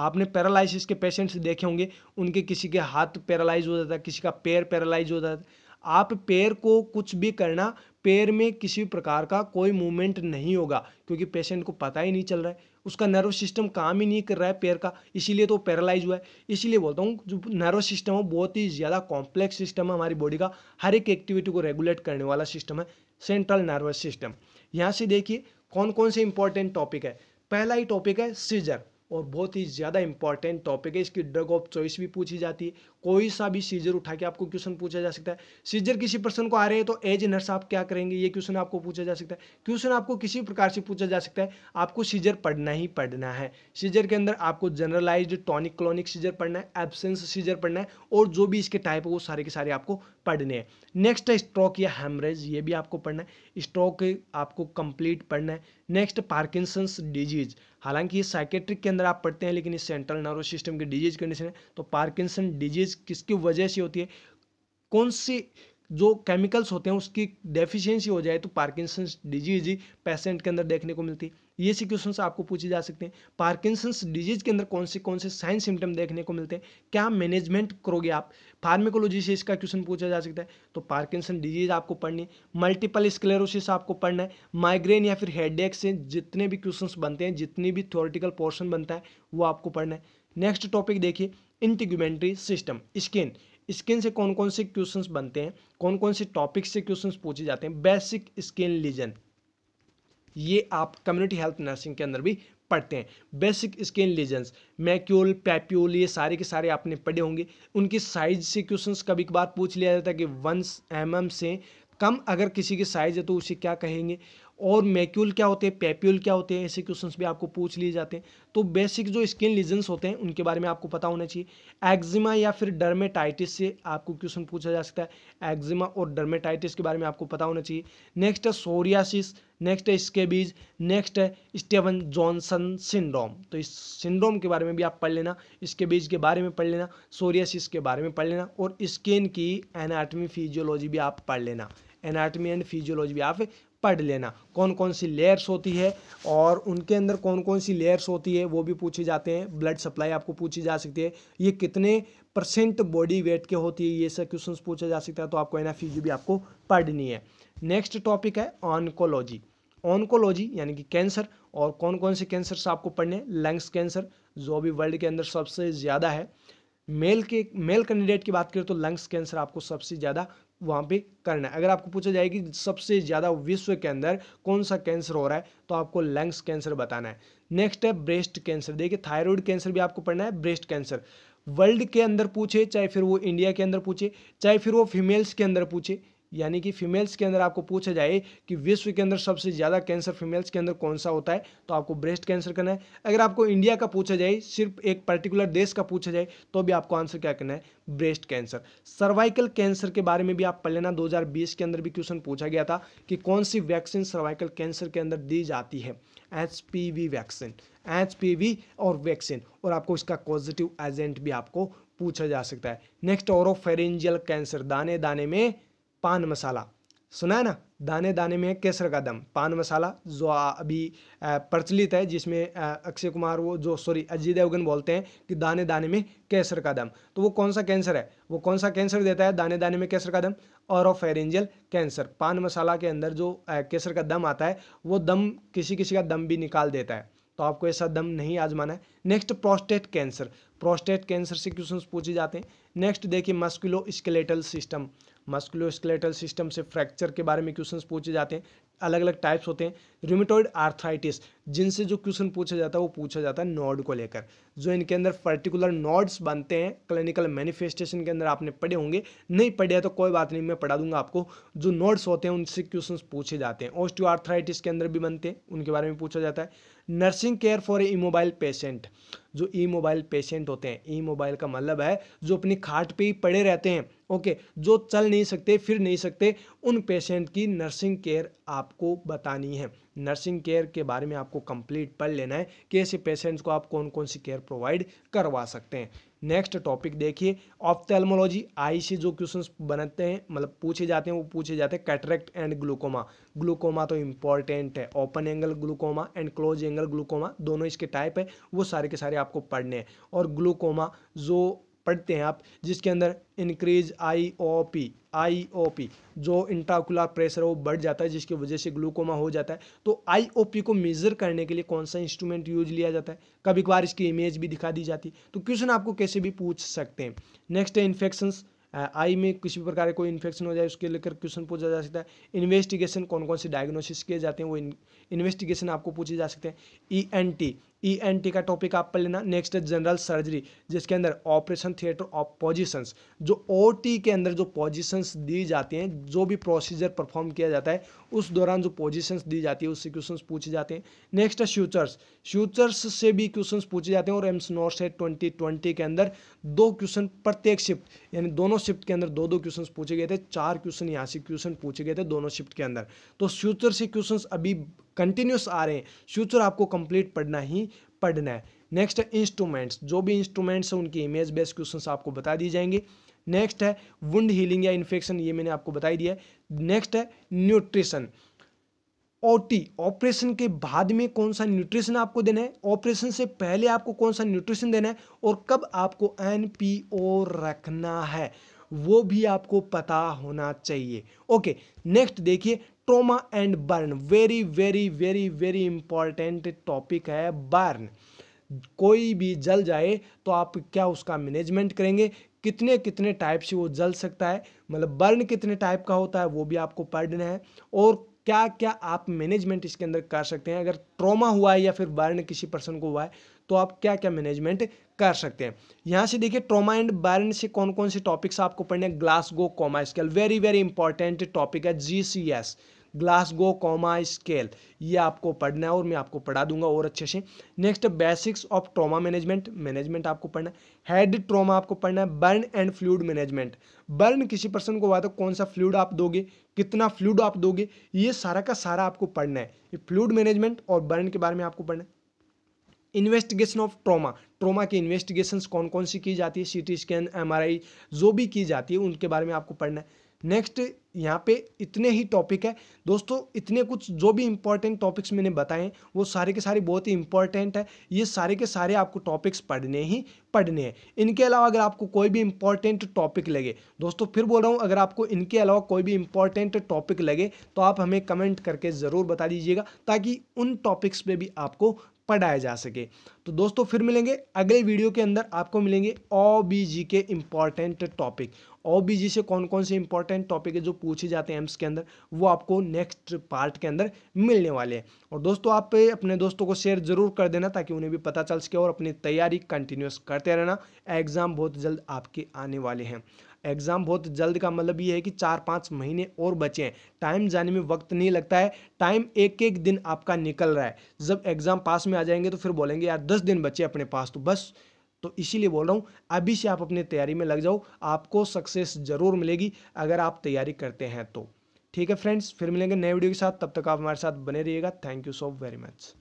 आपने पैरालिसिस के पेशेंट्स देखे होंगे उनके किसी के हाथ पैरालाइज हो जाता है किसी का पैर पैरालाइज हो जाता है आप पैर को कुछ भी करना पैर में किसी प्रकार का कोई मूवमेंट नहीं होगा क्योंकि पेशेंट को पता ही नहीं चल रहा है उसका नर्व सिस्टम काम ही नहीं कर रहा है पैर का इसीलिए तो पैरालाइज हुआ है इसीलिए बोलता हूँ जो नर्व सिस्टम है बहुत ही ज़्यादा कॉम्प्लेक्स सिस्टम है हमारी बॉडी का हर एक एक्टिविटी को रेगुलेट करने वाला सिस्टम है सेंट्रल नर्वस सिस्टम यहाँ से देखिए कौन कौन से इंपॉर्टेंट टॉपिक है पहला ही टॉपिक है सीजर और बहुत ही ज़्यादा इंपॉर्टेंट टॉपिक है इसकी ड्रग ऑफ चॉइस भी पूछी जाती है कोई सा भी सीजर उठा के आपको क्वेश्चन पूछा जा सकता है सीजर किसी पर्सन को आ रहे हैं तो एज नर्स आप क्या करेंगे ये क्वेश्चन आपको पूछा जा सकता है क्वेश्चन आपको किसी प्रकार से पूछा जा सकता है आपको सीजर पढ़ना ही पढ़ना है सीजर के अंदर आपको जनरलाइज टॉनिक क्लोनिक सीजर पढ़ना है एबसेंस सीजर पढ़ना है और जो भी इसके टाइप है वो सारे के सारे आपको पढ़ने हैं नेक्स्ट है स्ट्रोक या हेमरेज ये भी आपको पढ़ना है स्ट्रोक आपको कंप्लीट पढ़ना है नेक्स्ट पार्किंसंस डिजीज़ हालांकि ये साइकेट्रिक के अंदर आप पढ़ते हैं लेकिन ये सेंट्रल नर्वस सिस्टम की डिजीज कंडीशन है तो पार्किंसन डिजीज किसकी वजह से होती है कौन सी जो केमिकल्स होते हैं उसकी डेफिशिएंसी हो जाए तो पार्किंसन डिजीज ही पेशेंट के अंदर देखने को मिलती है ये सी क्वेश्चन आपको पूछे जा सकते हैं पार्किंसंस डिजीज के अंदर कौन से कौन से साइन सिम्टम देखने को मिलते हैं क्या मैनेजमेंट करोगे आप फार्मेकोलॉजी से इसका क्वेश्चन पूछा जा सकता है तो पार्किंसन डिजीज आपको पढ़नी है मल्टीपल स्क्लेरोसिस आपको पढ़ना है माइग्रेन या फिर हेड से जितने भी क्वेश्चन बनते हैं जितनी भी थोरिटिकल पोर्सन बनता है वो आपको पढ़ना है नेक्स्ट टॉपिक देखिए इंटीग्यूमेंट्री सिस्टम स्किन स्किन से कौन कौन से क्वेश्चंस बनते हैं कौन कौन से टॉपिक से क्वेश्चंस पूछे जाते हैं बेसिक स्किन लीजन ये आप कम्युनिटी हेल्थ नर्सिंग के अंदर भी पढ़ते हैं basic skin lesions macule papule ये सारे के सारे आपने पढ़े होंगे उनके साइज से क्वेश्चन कभी कभार पूछ लिया जाता है कि वन एम mm से कम अगर किसी की साइज है तो उसे क्या कहेंगे और मैक्यूल क्या होते हैं पेप्यूल क्या होते हैं ऐसे क्वेश्चन भी आपको पूछ लिए जाते हैं तो बेसिक जो स्किन लीजन्स होते हैं उनके बारे में आपको पता होना चाहिए एक्जिमा या फिर डर्मेटाइटिस से आपको क्वेश्चन पूछा जा सकता है एक्जिमा और डर्मेटाइटिस के बारे में आपको पता होना चाहिए नेक्स्ट है सोरियासिस नेक्स्ट है स्केबीज नेक्स्ट है स्टेवन जॉनसन सिंड्रोम तो इस सिंड्रोम के बारे में भी आप पढ़ लेना स्केबीज के बारे में पढ़ लेना सोरियासिस के बारे में पढ़ लेना और स्किन की एनाटमी फिजियोलॉजी भी आप पढ़ लेना एनाटमी एंड फिजियोलॉजी भी आप पढ़ लेना कौन कौन सी लेयर्स होती है और उनके अंदर कौन कौन सी लेयर्स होती है वो भी पूछे जाते हैं ब्लड सप्लाई आपको पूछी जा सकती है ये कितने परसेंट बॉडी वेट के होती है ये सब क्वेश्चन पूछा जा सकता है तो आपको एन भी आपको पढ़नी है नेक्स्ट टॉपिक है ऑनकोलॉजी ऑनकोलॉजी यानी कि कैंसर और कौन कौन से कैंसर से आपको पढ़ने लंग्स कैंसर जो भी वर्ल्ड के अंदर सबसे ज़्यादा है मेल के मेल कैंडिडेट की बात करें तो लंग्स कैंसर आपको सबसे ज़्यादा वहाँ पे करना है अगर आपको पूछा जाए कि सबसे ज़्यादा विश्व के अंदर कौन सा कैंसर हो रहा है तो आपको लंग्स कैंसर बताना है नेक्स्ट है ब्रेस्ट कैंसर देखिए थायराइड कैंसर भी आपको पढ़ना है ब्रेस्ट कैंसर वर्ल्ड के अंदर पूछे चाहे फिर वो इंडिया के अंदर पूछे चाहे फिर वो फीमेल्स के अंदर पूछे यानी कि फीमेल्स के अंदर आपको पूछा जाए कि विश्व के अंदर सबसे ज़्यादा कैंसर फीमेल्स के अंदर कौन सा होता है तो आपको ब्रेस्ट कैंसर करना है अगर आपको इंडिया का पूछा जाए सिर्फ एक पर्टिकुलर देश का पूछा जाए तो भी आपको आंसर क्या करना है ब्रेस्ट कैंसर सर्वाइकल कैंसर के बारे में भी आप पढ़ लेना दो के अंदर भी क्वेश्चन पूछा गया था कि कौन सी वैक्सीन सर्वाइकल कैंसर के अंदर दी जाती है एच वैक्सीन एच और वैक्सीन और आपको इसका पॉजिटिव एजेंट भी आपको पूछा जा सकता है नेक्स्ट और फेरेंजियल कैंसर दाने दाने में पान मसाला सुना है ना दाने दाने में केसर का दम पान मसाला जो अभी प्रचलित है जिसमें अक्षय कुमार वो जो सॉरी अजय देवगन बोलते हैं कि दाने दाने में केसर का दम तो वो कौन सा कैंसर है वो कौन सा कैंसर देता है दाने दाने में केसर का दम और ऑफ एरेंजल कैंसर पान मसाला के अंदर जो केसर का दम आता है वो दम किसी किसी का दम भी निकाल देता है तो आपको ऐसा दम नहीं आजमाना है next prostate cancer prostate cancer से क्वेश्चन पूछे जाते हैं नेक्स्ट देखिए musculoskeletal system musculoskeletal system से फ्रैक्चर के बारे में क्वेश्चन पूछे जाते हैं अलग अलग टाइप्स होते हैं रिमिटोइड आर्थराइटिस जिनसे जो क्वेश्चन पूछा जाता है वो पूछा जाता है नोड को लेकर जो इनके अंदर पर्टिकुलर नोड्स बनते हैं क्लिनिकल मैनिफेस्टेशन के अंदर आपने पढ़े होंगे नहीं पढ़े तो कोई बात नहीं मैं पढ़ा दूंगा आपको जो नोड्स होते हैं उनसे क्वेश्चन पूछे जाते हैं ओस्टियो आर्थराइटिस के अंदर भी बनते हैं उनके बारे में पूछा जाता है nursing care for a immobile patient जो ई मोबाइल पेशेंट होते हैं ई मोबाइल का मतलब है जो अपनी खाट पर ही पड़े रहते हैं ओके जो चल नहीं सकते फिर नहीं सकते उन पेशेंट की नर्सिंग केयर आपको बतानी है नर्सिंग केयर के बारे में आपको कंप्लीट पढ़ लेना है कि ऐसे पेशेंट्स को आप कौन कौन सी केयर प्रोवाइड करवा सकते हैं नेक्स्ट टॉपिक देखिए ऑप्थेल्मोलॉजी आई से जो क्वेश्चंस बनते हैं मतलब पूछे जाते हैं वो पूछे जाते हैं कैटरेक्ट एंड ग्लूकोमा ग्लूकोमा तो इम्पॉर्टेंट है open angle glaucoma and close angle glaucoma दोनों इसके टाइप है वो सारे के सारे आपको पढ़ने हैं और ग्लूकोमा जो पढ़ते हैं आप जिसके अंदर increase I O P I O P जो इंट्राकुलर प्रेशर है वो बढ़ जाता है जिसकी वजह से ग्लूकोमा हो जाता है तो आई ओ पी को मेज़र करने के लिए कौन सा इंस्ट्रूमेंट यूज लिया जाता है कभी कभार इसकी इमेज भी दिखा दी जाती है तो क्वेश्चन आपको कैसे भी पूछ सकते हैं नेक्स्ट है इन्फेक्शन आई में किसी भी प्रकार कोई इन्फेक्शन हो जाए उसके लेकर क्वेश्चन पूछा जा सकता है इन्वेस्टिगेशन कौन कौन से डायग्नोसिस किए जाते हैं वो इन्वेस्टिगेशन आपको पूछे जा सकते हैं E N T E N T का टॉपिक आप पढ़ लेना नेक्स्ट है जनरल सर्जरी जिसके अंदर ऑपरेशन थिएटर ऑफ पोजिशंस जो ओ टी के अंदर जो पोजिशंस दी जाती हैं जो भी प्रोसीजर परफॉर्म किया जाता है उस दौरान जो पोजिशंस दी जाती है उससे क्वेश्चन पूछे जाते हैं नेक्स्ट है फ्यूचर्स फ्यूचर्स से भी क्वेश्चन पूछे जाते हैं और एम्स नॉर्थ से ट्वेंटी ट्वेंटी के अंदर दो क्वेश्चन प्रत्येक शिफ्ट यानी दोनों शिफ्ट के अंदर दो दो क्वेश्चन पूछे गए थे चार क्वेश्चन यहाँ से क्वेश्चन पूछे गए थे दोनों शिफ्ट के अंदर तो फ्यूचर से क्वेश्चन अभी कंटिन्यूस आ रहे हैं फ्यूचर आपको कंप्लीट पढ़ना ही पढ़ना है नेक्स्ट है इंस्ट्रूमेंट्स जो भी इंस्ट्रूमेंट्स हैं उनकी इमेज बेस्ड क्वेश्चन आपको बता दिए जाएंगे नेक्स्ट है वुंड हीलिंग या इन्फेक्शन ये मैंने आपको बताई दिया है नेक्स्ट है न्यूट्रिशन ओटी ऑपरेशन के बाद में कौन सा न्यूट्रिशन आपको देना है ऑपरेशन से पहले आपको कौन सा न्यूट्रिशन देना है और कब आपको एनपीओ रखना है वो भी आपको पता होना चाहिए ओके नेक्स्ट देखिए trauma and burn very very very very important topic है बर्न कोई भी जल जाए तो आप क्या उसका मैनेजमेंट करेंगे कितने कितने टाइप से वो जल सकता है मतलब बर्न कितने टाइप का होता है वो भी आपको पढ़ना है और क्या क्या आप मैनेजमेंट इसके अंदर कर सकते हैं अगर ट्रॉमा हुआ है या फिर बर्न किसी पर्सन को हुआ है तो आप क्या क्या मैनेजमेंट कर सकते हैं यहाँ से देखिए ट्रोमा एंड बर्न से कौन कौन से टॉपिक्स आपको पढ़ने हैं Glasgow coma scale very very important topic है G C S Glasgow coma scale ये आपको पढ़ना है और मैं आपको पढ़ा दूंगा और अच्छे से next basics of trauma management management आपको पढ़ना है हेड ट्रॉमा आपको पढ़ना है burn and fluid management burn किसी पर्सन को हुआ तो कौन सा फ्लूड आप दोगे कितना फ्लूड आप दोगे ये सारा का सारा आपको पढ़ना है ये फ्लूड मैनेजमेंट और बर्न के बारे में आपको पढ़ना है इन्वेस्टिगेशन ऑफ ट्रोमा ट्रोमा की इन्वेस्टिगेशन कौन कौन सी की जाती है सी स्कैन एम जो भी की जाती है उनके बारे में आपको पढ़ना है नेक्स्ट यहाँ पे इतने ही टॉपिक है दोस्तों इतने कुछ जो भी इम्पॉर्टेंट टॉपिक्स मैंने बताए हैं वो सारे के सारे बहुत ही इम्पॉर्टेंट है ये सारे के सारे आपको टॉपिक्स पढ़ने ही पढ़ने हैं इनके अलावा अगर आपको कोई भी इम्पॉर्टेंट टॉपिक लगे दोस्तों फिर बोल रहा हूँ अगर आपको इनके अलावा कोई भी इम्पॉर्टेंट टॉपिक लगे तो आप हमें कमेंट करके ज़रूर बता दीजिएगा ताकि उन टॉपिक्स पर भी आपको पढ़ाया जा सके तो दोस्तों फिर मिलेंगे अगले वीडियो के अंदर आपको मिलेंगे ओ के इम्पॉर्टेंट टॉपिक ओ से कौन कौन से इंपॉर्टेंट टॉपिक है जो पूछे जाते हैं एम्स के अंदर वो आपको नेक्स्ट पार्ट के अंदर मिलने वाले हैं और दोस्तों आप अपने दोस्तों को शेयर जरूर कर देना ताकि उन्हें भी पता चल सके और अपनी तैयारी कंटिन्यूस करते रहना एग्ज़ाम बहुत जल्द आपके आने वाले हैं एग्ज़ाम बहुत जल्द का मतलब ये है कि चार पाँच महीने और बचे हैं टाइम जाने में वक्त नहीं लगता है टाइम एक एक दिन आपका निकल रहा है जब एग्ज़ाम पास में आ जाएंगे तो फिर बोलेंगे यार दस दिन बचे अपने पास तो बस तो इसीलिए बोल रहा हूँ अभी से आप अपनी तैयारी में लग जाओ आपको सक्सेस ज़रूर मिलेगी अगर आप तैयारी करते हैं तो ठीक है फ्रेंड्स फिर मिलेंगे नए वीडियो के साथ तब तक आप हमारे साथ बने रहिएगा thank you so very much